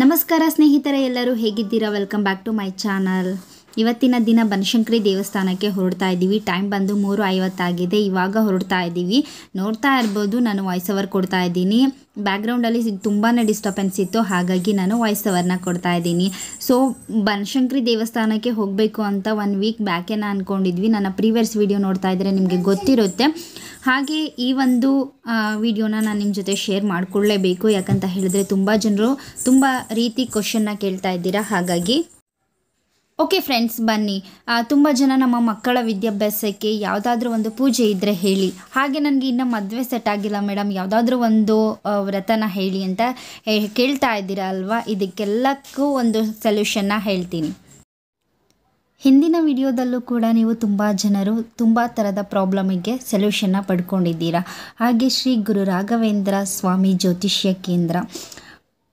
ನಮಸ್ಕಾರ ಸ್ನೇಹಿತರೆ ಎಲ್ಲರೂ ಹೇಗಿದ್ದೀರಾ welcome back to my channel ಇವತ್ತಿನ ದಿನ ಬನಶಂಕರಿ ದೇವಸ್ಥಾನಕ್ಕೆ ಹೊರಡ್ತಾ ಇದ್ದೀವಿ ಟೈಮ್ ಬಂದು ಮೂರು ಐವತ್ತಾಗಿದೆ ಇವಾಗ ಹೊರಡ್ತಾ ಇದ್ದೀವಿ ನೋಡ್ತಾ ಇರ್ಬೋದು ನಾನು ವಾಯ್ಸ್ ಓವರ್ ಕೊಡ್ತಾ ಇದ್ದೀನಿ ಬ್ಯಾಕ್ಗ್ರೌಂಡಲ್ಲಿ ತುಂಬಾ ಡಿಸ್ಟರ್ಬೆನ್ಸ್ ಇತ್ತು ಹಾಗಾಗಿ ನಾನು ವಾಯ್ಸ್ ಅವರ್ನ ಕೊಡ್ತಾ ಇದ್ದೀನಿ ಸೊ ಬನಶಂಕರಿ ದೇವಸ್ಥಾನಕ್ಕೆ ಹೋಗಬೇಕು ಅಂತ ಒನ್ ವೀಕ್ ಬ್ಯಾಕೇನ ಅಂದ್ಕೊಂಡಿದ್ವಿ ನನ್ನ ಪ್ರೀವಿಯಸ್ ವೀಡಿಯೋ ನೋಡ್ತಾ ಇದ್ದರೆ ನಿಮಗೆ ಗೊತ್ತಿರುತ್ತೆ ಹಾಗೆ ಈ ಒಂದು ವಿಡಿಯೋನ ನಾನು ನಿಮ್ಮ ಜೊತೆ ಶೇರ್ ಮಾಡಿಕೊಳ್ಳೇಬೇಕು ಯಾಕಂತ ಹೇಳಿದ್ರೆ ತುಂಬ ಜನರು ತುಂಬ ರೀತಿ ಕ್ವಶನ್ನ ಕೇಳ್ತಾ ಇದ್ದೀರಾ ಹಾಗಾಗಿ ಓಕೆ ಫ್ರೆಂಡ್ಸ್ ಬನ್ನಿ ತುಂಬ ಜನ ನಮ್ಮ ಮಕ್ಕಳ ವಿದ್ಯಾಭ್ಯಾಸಕ್ಕೆ ಯಾವುದಾದ್ರೂ ಒಂದು ಪೂಜೆ ಇದ್ದರೆ ಹೇಳಿ ಹಾಗೆ ನನಗೆ ಇನ್ನೂ ಮದುವೆ ಸೆಟ್ ಆಗಿಲ್ಲ ಮೇಡಮ್ ಯಾವುದಾದ್ರೂ ಒಂದು ವ್ರತನ ಹೇಳಿ ಅಂತ ಕೇಳ್ತಾ ಇದ್ದೀರಾ ಅಲ್ವಾ ಇದಕ್ಕೆಲ್ಲಕ್ಕೂ ಒಂದು ಸೊಲ್ಯೂಷನ್ನ ಹೇಳ್ತೀನಿ ಹಿಂದಿನ ವಿಡಿಯೋದಲ್ಲೂ ಕೂಡ ನೀವು ತುಂಬ ಜನರು ತುಂಬ ಥರದ ಪ್ರಾಬ್ಲಮಿಗೆ ಸೊಲ್ಯೂಷನ್ನ ಪಡ್ಕೊಂಡಿದ್ದೀರಾ ಹಾಗೆ ಶ್ರೀ ಗುರು ರಾಘವೇಂದ್ರ ಸ್ವಾಮಿ ಜ್ಯೋತಿಷ್ಯ ಕೇಂದ್ರ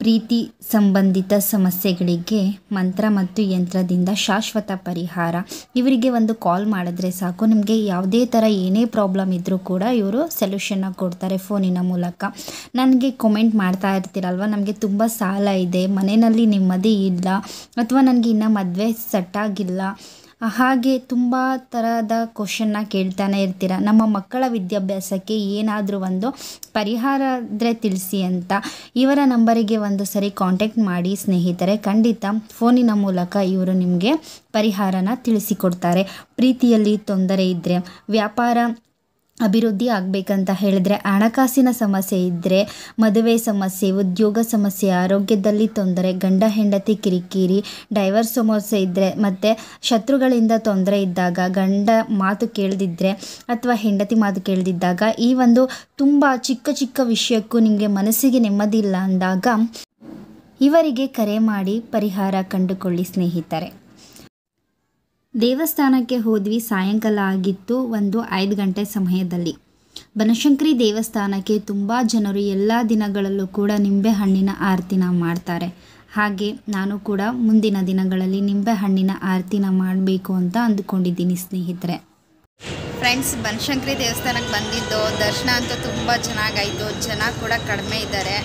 ಪ್ರೀತಿ ಸಂಬಂಧಿತ ಸಮಸ್ಯೆಗಳಿಗೆ ಮಂತ್ರ ಮತ್ತು ಯಂತ್ರದಿಂದ ಶಾಶ್ವತ ಪರಿಹಾರ ಇವರಿಗೆ ಒಂದು ಕಾಲ್ ಮಾಡಿದ್ರೆ ಸಾಕು ನಿಮಗೆ ಯಾವುದೇ ಥರ ಏನೇ ಪ್ರಾಬ್ಲಮ್ ಇದ್ದರೂ ಕೂಡ ಇವರು ಸೊಲ್ಯೂಷನ್ನ ಕೊಡ್ತಾರೆ ಫೋನಿನ ಮೂಲಕ ನನಗೆ ಕಮೆಂಟ್ ಮಾಡ್ತಾ ಇರ್ತೀರಲ್ವ ನಮಗೆ ತುಂಬ ಸಾಲ ಇದೆ ಮನೆಯಲ್ಲಿ ನೆಮ್ಮದಿ ಇಲ್ಲ ಅಥವಾ ನನಗೆ ಇನ್ನೂ ಮದುವೆ ಸೆಟ್ಟಾಗಿಲ್ಲ ಹಾಗೆ ತುಂಬ ಥರದ ಕ್ವಶನ್ನ ಕೇಳ್ತಾನೆ ಇರ್ತೀರ ನಮ್ಮ ಮಕ್ಕಳ ವಿದ್ಯಾಭ್ಯಾಸಕ್ಕೆ ಏನಾದರೂ ಒಂದು ಪರಿಹಾರ ಆದರೆ ತಿಳಿಸಿ ಅಂತ ಇವರ ನಂಬರಿಗೆ ಒಂದು ಸರಿ ಕಾಂಟ್ಯಾಕ್ಟ್ ಮಾಡಿ ಸ್ನೇಹಿತರೆ ಖಂಡಿತ ಫೋನಿನ ಮೂಲಕ ಇವರು ನಿಮಗೆ ಪರಿಹಾರನ ತಿಳಿಸಿಕೊಡ್ತಾರೆ ಪ್ರೀತಿಯಲ್ಲಿ ತೊಂದರೆ ಇದ್ದರೆ ವ್ಯಾಪಾರ ಅಭಿವೃದ್ಧಿ ಆಗಬೇಕಂತ ಹೇಳಿದರೆ ಹಣಕಾಸಿನ ಸಮಸ್ಯೆ ಇದ್ದರೆ ಮದುವೆ ಸಮಸ್ಯೆ ಉದ್ಯೋಗ ಸಮಸ್ಯೆ ಆರೋಗ್ಯದಲ್ಲಿ ತೊಂದರೆ ಗಂಡ ಹೆಂಡತಿ ಕಿರಿಕಿರಿ ಡೈವರ್ಸ್ ಸಮಸ್ಯೆ ಇದ್ದರೆ ಮತ್ತು ಶತ್ರುಗಳಿಂದ ತೊಂದರೆ ಇದ್ದಾಗ ಗಂಡ ಮಾತು ಕೇಳದಿದ್ದರೆ ಅಥವಾ ಹೆಂಡತಿ ಮಾತು ಕೇಳದಿದ್ದಾಗ ಈ ಒಂದು ತುಂಬ ಚಿಕ್ಕ ಚಿಕ್ಕ ವಿಷಯಕ್ಕೂ ನಿಮಗೆ ಮನಸ್ಸಿಗೆ ನೆಮ್ಮದಿ ಇಲ್ಲ ಅಂದಾಗ ಇವರಿಗೆ ಕರೆ ಮಾಡಿ ಪರಿಹಾರ ಕಂಡುಕೊಳ್ಳಿ ಸ್ನೇಹಿತರೆ ದೇವಸ್ಥಾನಕ್ಕೆ ಹೋದ್ವಿ ಸಾಯಂಕಾಲ ಆಗಿತ್ತು ಒಂದು ಐದು ಗಂಟೆ ಸಮಯದಲ್ಲಿ ಬನಶಂಕರಿ ದೇವಸ್ಥಾನಕ್ಕೆ ತುಂಬ ಜನರು ಎಲ್ಲ ದಿನಗಳಲ್ಲೂ ಕೂಡ ನಿಂಬೆ ಹಣ್ಣಿನ ಆರತಿನ ಮಾಡ್ತಾರೆ ಹಾಗೆ ನಾನು ಕೂಡ ಮುಂದಿನ ದಿನಗಳಲ್ಲಿ ನಿಂಬೆ ಹಣ್ಣಿನ ಆರತಿನ ಮಾಡಬೇಕು ಅಂತ ಅಂದುಕೊಂಡಿದ್ದೀನಿ ಸ್ನೇಹಿತರೆ ಫ್ರೆಂಡ್ಸ್ ಬನಶಂಕರಿ ದೇವಸ್ಥಾನಕ್ಕೆ ಬಂದಿದ್ದು ದರ್ಶನ ಅಂತೂ ತುಂಬ ಚೆನ್ನಾಗಾಯಿತು ಜನ ಕೂಡ ಕಡಿಮೆ ಇದ್ದಾರೆ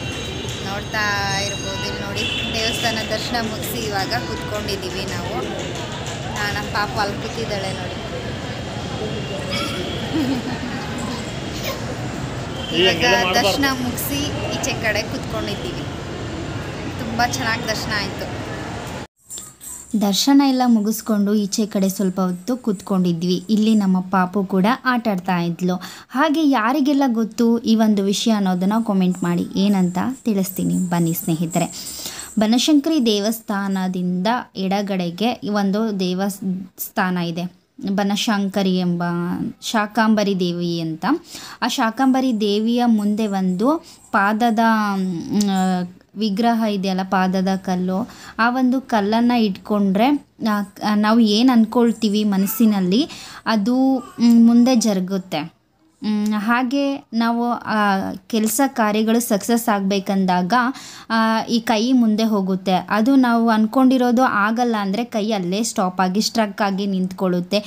ನೋಡ್ತಾ ಇರ್ಬೋದು ಇಲ್ಲಿ ನೋಡಿ ದೇವಸ್ಥಾನ ದರ್ಶನ ಮುಗಿಸಿ ಇವಾಗ ಕೂತ್ಕೊಂಡಿದ್ದೀವಿ ನಾವು ನಾನು ಪಾಪ ಅಲ್ಲಿ ಕೂತಿದ್ದಾಳೆ ನೋಡಿ ಇವಾಗ ದರ್ಶನ ಮುಗಿಸಿ ಈಚೆ ಕಡೆ ಕೂತ್ಕೊಂಡಿದ್ದೀವಿ ತುಂಬ ಚೆನ್ನಾಗಿ ದರ್ಶನ ಆಯಿತು ದರ್ಶನ ಎಲ್ಲ ಮುಗಿಸ್ಕೊಂಡು ಈಚೆ ಕಡೆ ಸ್ವಲ್ಪ ಹೊತ್ತು ಕೂತ್ಕೊಂಡಿದ್ವಿ ಇಲ್ಲಿ ನಮ್ಮ ಪಾಪು ಕೂಡ ಆಟ ಆಡ್ತಾ ಇದ್ಲು ಹಾಗೆ ಯಾರಿಗೆಲ್ಲ ಗೊತ್ತು ಈ ಒಂದು ವಿಷಯ ಅನ್ನೋದನ್ನು ಕಾಮೆಂಟ್ ಮಾಡಿ ಏನಂತ ತಿಳಿಸ್ತೀನಿ ಬನ್ನಿ ಸ್ನೇಹಿತರೆ ಬನಶಂಕರಿ ದೇವಸ್ಥಾನದಿಂದ ಎಡಗಡೆಗೆ ಒಂದು ದೇವಸ್ಥಾನ ಇದೆ ಬನಶಂಕರಿ ಎಂಬ ಶಾಕಾಂಬರಿ ದೇವಿ ಅಂತ ಆ ಶಾಕಾಂಬರಿ ದೇವಿಯ ಮುಂದೆ ಒಂದು ಪಾದದ ವಿಗ್ರಹ ಇದೆಯಲ್ಲ ಪಾದದ ಕಲ್ಲು ಆ ಒಂದು ಕಲ್ಲನ್ನು ಇಟ್ಕೊಂಡ್ರೆ ನಾವು ಏನು ಅಂದ್ಕೊಳ್ತೀವಿ ಮನಸ್ಸಿನಲ್ಲಿ ಅದು ಮುಂದೆ ಜರುಗುತ್ತೆ ಹಾಗೆ ನಾವು ಕೆಲಸ ಕಾರ್ಯಗಳು ಸಕ್ಸಸ್ ಆಗಬೇಕಂದಾಗ ಈ ಕೈ ಮುಂದೆ ಹೋಗುತ್ತೆ ಅದು ನಾವು ಅಂದ್ಕೊಂಡಿರೋದು ಆಗಲ್ಲ ಅಂದರೆ ಕೈ ಅಲ್ಲೇ ಸ್ಟಾಪ್ ಆಗಿ ಸ್ಟ್ರಕ್ ಆಗಿ ನಿಂತ್ಕೊಳ್ಳುತ್ತೆ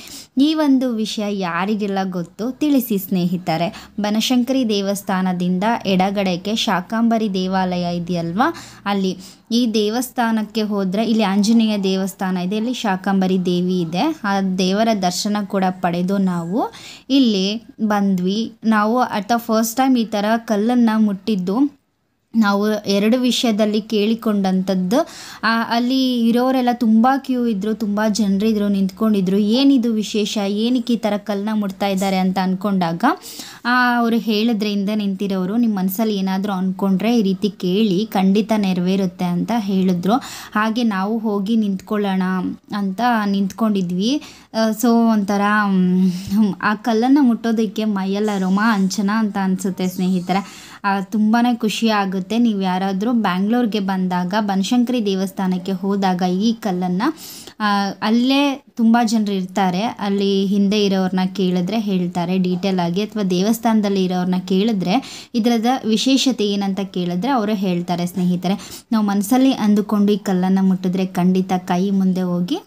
ಈ ಒಂದು ವಿಷಯ ಯಾರಿಗೆಲ್ಲ ಗೊತ್ತು ತಿಳಿಸಿ ಸ್ನೇಹಿತರೆ ಬನಶಂಕರಿ ದೇವಸ್ಥಾನದಿಂದ ಎಡಗಡೆಗೆ ಶಾಕಾಂಬರಿ ದೇವಾಲಯ ಇದೆಯಲ್ವಾ ಅಲ್ಲಿ ಈ ದೇವಸ್ಥಾನಕ್ಕೆ ಹೋದರೆ ಇಲ್ಲಿ ಆಂಜನೇಯ ದೇವಸ್ಥಾನ ಇದೆ ಇಲ್ಲಿ ಶಾಕಾಂಬರಿ ದೇವಿ ಇದೆ ಆ ದೇವರ ದರ್ಶನ ಕೂಡ ಪಡೆದು ನಾವು ಇಲ್ಲಿ ಬಂದು ಮಾಡಿದ್ವಿ ನಾವು ಅಟ್ ದ ಫಸ್ಟ್ ಟೈಮ್ ಈ ತರ ಕಲ್ಲನ್ನ ಮುಟ್ಟಿದ್ದು ನಾವು ಎರಡು ವಿಷಯದಲ್ಲಿ ಕೇಳಿಕೊಂಡಂಥದ್ದು ಅಲ್ಲಿ ಇರೋರೆಲ್ಲ ತುಂಬ ಕ್ಯೂ ಇದ್ದರು ತುಂಬ ಜನರಿದ್ರು ನಿಂತ್ಕೊಂಡಿದ್ರು ಏನಿದು ವಿಶೇಷ ಏನಕ್ಕೆ ಈ ಥರ ಕಲ್ಲನ್ನ ಮುಡ್ತಾ ಇದ್ದಾರೆ ಅಂತ ಅಂದ್ಕೊಂಡಾಗ ಅವರು ಹೇಳಿದ್ರಿಂದ ನಿಂತಿರೋರು ನಿಮ್ಮ ಮನಸ್ಸಲ್ಲಿ ಏನಾದರೂ ಅಂದ್ಕೊಂಡ್ರೆ ಈ ರೀತಿ ಕೇಳಿ ಖಂಡಿತ ನೆರವೇರುತ್ತೆ ಅಂತ ಹೇಳಿದ್ರು ಹಾಗೆ ನಾವು ಹೋಗಿ ನಿಂತ್ಕೊಳ್ಳೋಣ ಅಂತ ನಿಂತ್ಕೊಂಡಿದ್ವಿ ಸೊ ಒಂಥರ ಆ ಕಲ್ಲನ್ನು ಮುಟ್ಟೋದಕ್ಕೆ ಮೈಯೆಲ್ಲ ರೋಮ ಅಂಚನಾ ಅಂತ ಅನಿಸುತ್ತೆ ಸ್ನೇಹಿತರೆ ತುಂಬಾ ಖುಷಿ ಆಗುತ್ತೆ ನೀವು ಯಾರಾದರೂ ಬ್ಯಾಂಗ್ಳೂರಿಗೆ ಬಂದಾಗ ಬನಶಂಕರಿ ದೇವಸ್ಥಾನಕ್ಕೆ ಹೋದಾಗ ಈ ಕಲ್ಲನ್ನು ಅಲ್ಲೇ ತುಂಬ ಜನರು ಇರ್ತಾರೆ ಅಲ್ಲಿ ಹಿಂದೆ ಇರೋರನ್ನ ಕೇಳಿದ್ರೆ ಹೇಳ್ತಾರೆ ಡೀಟೇಲ್ ಆಗಿ ಅಥವಾ ದೇವಸ್ಥಾನದಲ್ಲಿ ಇರೋರನ್ನ ಕೇಳಿದ್ರೆ ಇದರದ ವಿಶೇಷತೆ ಏನಂತ ಕೇಳಿದ್ರೆ ಅವರು ಹೇಳ್ತಾರೆ ಸ್ನೇಹಿತರೆ ನಾವು ಮನಸ್ಸಲ್ಲಿ ಅಂದುಕೊಂಡು ಈ ಕಲ್ಲನ್ನು ಮುಟ್ಟಿದ್ರೆ ಖಂಡಿತ ಕೈ ಮುಂದೆ ಹೋಗಿ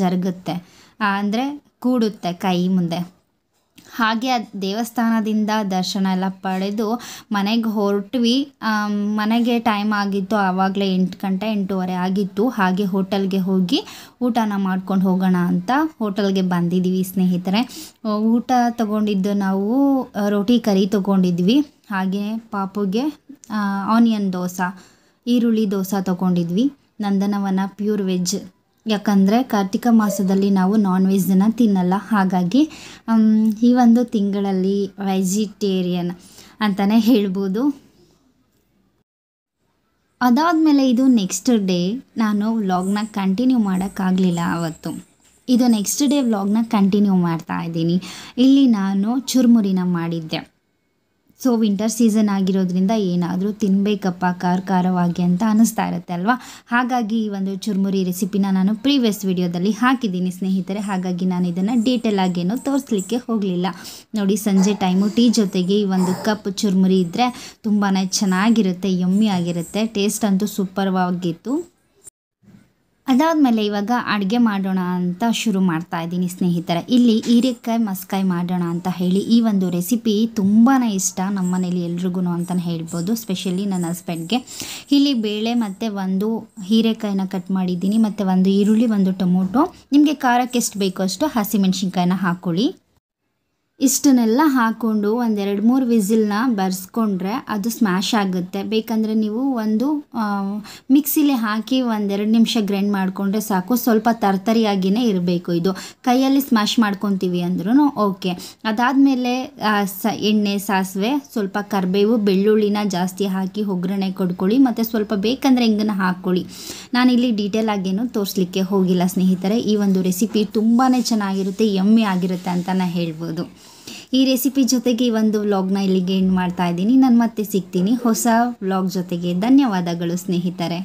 ಜರುಗುತ್ತೆ ಅಂದರೆ ಕೂಡುತ್ತೆ ಕೈ ಮುಂದೆ ಹಾಗೆ ಅದು ದೇವಸ್ಥಾನದಿಂದ ದರ್ಶನ ಎಲ್ಲ ಪಡೆದು ಮನೆಗೆ ಹೊರಟ್ವಿ ಮನೆಗೆ ಟೈಮ್ ಆಗಿತ್ತು ಆವಾಗಲೇ ಎಂಟು ಗಂಟೆ ಎಂಟೂವರೆ ಆಗಿತ್ತು ಹಾಗೆ ಹೋಟೆಲ್ಗೆ ಹೋಗಿ ಊಟನ ಮಾಡ್ಕೊಂಡು ಹೋಗೋಣ ಅಂತ ಹೋಟೆಲ್ಗೆ ಬಂದಿದ್ದೀವಿ ಸ್ನೇಹಿತರೆ ಊಟ ತಗೊಂಡಿದ್ದು ನಾವು ರೋಟಿ ಕರಿ ತೊಗೊಂಡಿದ್ವಿ ಹಾಗೆ ಪಾಪುಗೆ ಆನಿಯನ್ ದೋಸೆ ಈರುಳ್ಳಿ ದೋಸೆ ತೊಗೊಂಡಿದ್ವಿ ನಂದನವನ ಪ್ಯೂರ್ ವೆಜ್ ಯಾಕಂದರೆ ಕಾರ್ತಿಕ ಮಾಸದಲ್ಲಿ ನಾವು ನಾನ್ ವೆಜ್ನ ತಿನ್ನಲ್ಲ ಹಾಗಾಗಿ ಈ ಒಂದು ತಿಂಗಳಲ್ಲಿ ವೆಜಿಟೇರಿಯನ್ ಅಂತಲೇ ಹೇಳ್ಬೋದು ಅದಾದಮೇಲೆ ಇದು ನೆಕ್ಸ್ಟ್ ಡೇ ನಾನು ವ್ಲಾಗ್ನ ಕಂಟಿನ್ಯೂ ಮಾಡೋಕ್ಕಾಗಲಿಲ್ಲ ಆವತ್ತು ಇದು ನೆಕ್ಸ್ಟ್ ಡೇ ವ್ಲಾಗ್ನ ಕಂಟಿನ್ಯೂ ಮಾಡ್ತಾ ಇದ್ದೀನಿ ಇಲ್ಲಿ ನಾನು ಚುರುಮುರಿನ ಮಾಡಿದ್ದೆ ಸೊ ವಿಂಟರ್ ಸೀಸನ್ ಆಗಿರೋದ್ರಿಂದ ಏನಾದರೂ ತಿನ್ನಬೇಕಪ್ಪ ಖಾರ ಖಾರವಾಗಿ ಅಂತ ಅನ್ನಿಸ್ತಾ ಇರುತ್ತೆ ಅಲ್ವಾ ಹಾಗಾಗಿ ಈ ಒಂದು ಚುರುಮುರಿ ರೆಸಿಪಿನ ನಾನು ಪ್ರೀವಿಯಸ್ ವಿಡಿಯೋದಲ್ಲಿ ಹಾಕಿದ್ದೀನಿ ಸ್ನೇಹಿತರೆ ಹಾಗಾಗಿ ನಾನು ಇದನ್ನು ಡೀಟೇಲ್ ಆಗೇನೋ ತೋರಿಸ್ಲಿಕ್ಕೆ ಹೋಗಲಿಲ್ಲ ನೋಡಿ ಸಂಜೆ ಟೈಮು ಟೀ ಜೊತೆಗೆ ಈ ಒಂದು ಕಪ್ ಚುರುಮುರಿ ಇದ್ದರೆ ತುಂಬಾ ಚೆನ್ನಾಗಿರುತ್ತೆ ಯಮ್ಮಿ ಆಗಿರುತ್ತೆ ಟೇಸ್ಟ್ ಅಂತೂ ಸೂಪರ್ವಾಗಿತ್ತು ಅದಾದಮೇಲೆ ಇವಾಗ ಅಡುಗೆ ಮಾಡೋಣ ಅಂತ ಶುರು ಮಾಡ್ತಾ ಇದ್ದೀನಿ ಸ್ನೇಹಿತರೆ ಇಲ್ಲಿ ಹೀರೆಕಾಯಿ ಮಸ್ಕಾಯಿ ಮಾಡೋಣ ಅಂತ ಹೇಳಿ ಈ ಒಂದು ರೆಸಿಪಿ ತುಂಬಾ ಇಷ್ಟ ನಮ್ಮ ಮನೇಲಿ ಎಲ್ರಿಗೂ ಅಂತಲೇ ಹೇಳ್ಬೋದು ಸ್ಪೆಷಲಿ ನನ್ನ ಹಸ್ಬೆಂಡ್ಗೆ ಇಲ್ಲಿ ಬೇಳೆ ಮತ್ತು ಒಂದು ಹೀರೆಕಾಯಿನ ಕಟ್ ಮಾಡಿದ್ದೀನಿ ಮತ್ತು ಒಂದು ಈರುಳ್ಳಿ ಒಂದು ಟೊಮೊಟೊ ನಿಮಗೆ ಖಾರಕ್ಕೆ ಎಷ್ಟು ಬೇಕೋ ಅಷ್ಟು ಹಸಿಮೆಣ್ಸಿನ್ಕಾಯಿನ ಹಾಕ್ಕೊಳ್ಳಿ ಇಷ್ಟನ್ನೆಲ್ಲ ಹಾಕ್ಕೊಂಡು ಒಂದೆರಡು ಮೂರು ವಿಸಿಲ್ನ ಬರ್ಸ್ಕೊಂಡ್ರೆ ಅದು ಸ್ಮ್ಯಾಶ್ ಆಗುತ್ತೆ ಬೇಕಂದರೆ ನೀವು ಒಂದು ಮಿಕ್ಸಿಲಿ ಹಾಕಿ ಒಂದೆರಡು ನಿಮಿಷ ಗ್ರೈಂಡ್ ಮಾಡಿಕೊಂಡ್ರೆ ಸಾಕು ಸ್ವಲ್ಪ ತರ್ತರಿಯಾಗಿಯೇ ಇರಬೇಕು ಇದು ಕೈಯಲ್ಲಿ ಸ್ಮ್ಯಾಶ್ ಮಾಡ್ಕೊತೀವಿ ಅಂದ್ರೂ ಓಕೆ ಅದಾದಮೇಲೆ ಸ ಎಣ್ಣೆ ಸಾಸಿವೆ ಸ್ವಲ್ಪ ಕರಿಬೇವು ಬೆಳ್ಳುಳ್ಳಿನ ಜಾಸ್ತಿ ಹಾಕಿ ಒಗ್ಗರಣೆ ಕೊಡ್ಕೊಳ್ಳಿ ಮತ್ತು ಸ್ವಲ್ಪ ಬೇಕಂದರೆ ಹಿಂಗನ್ನು ಹಾಕ್ಕೊಳ್ಳಿ ನಾನಿಲ್ಲಿ ಡೀಟೇಲ್ ಆಗೇನು ತೋರಿಸ್ಲಿಕ್ಕೆ ಹೋಗಿಲ್ಲ ಸ್ನೇಹಿತರೆ ಈ ಒಂದು ರೆಸಿಪಿ ತುಂಬಾ ಚೆನ್ನಾಗಿರುತ್ತೆ ಎಮ್ಮೆ ಆಗಿರುತ್ತೆ ಅಂತ ನಾನು ಹೇಳ್ಬೋದು ಈ ರೆಸಿಪಿ ಜೊತೆಗೆ ಈ ಒಂದು ವ್ಲಾಗ್ನ ಇಲ್ಲಿಗೆ ಎಂಡ್ ಮಾಡ್ತಾ ಇದ್ದೀನಿ ನಾನು ಮತ್ತೆ ಸಿಗ್ತೀನಿ ಹೊಸ ವ್ಲಾಗ್ ಜೊತೆಗೆ ಧನ್ಯವಾದಗಳು ಸ್ನೇಹಿತರೆ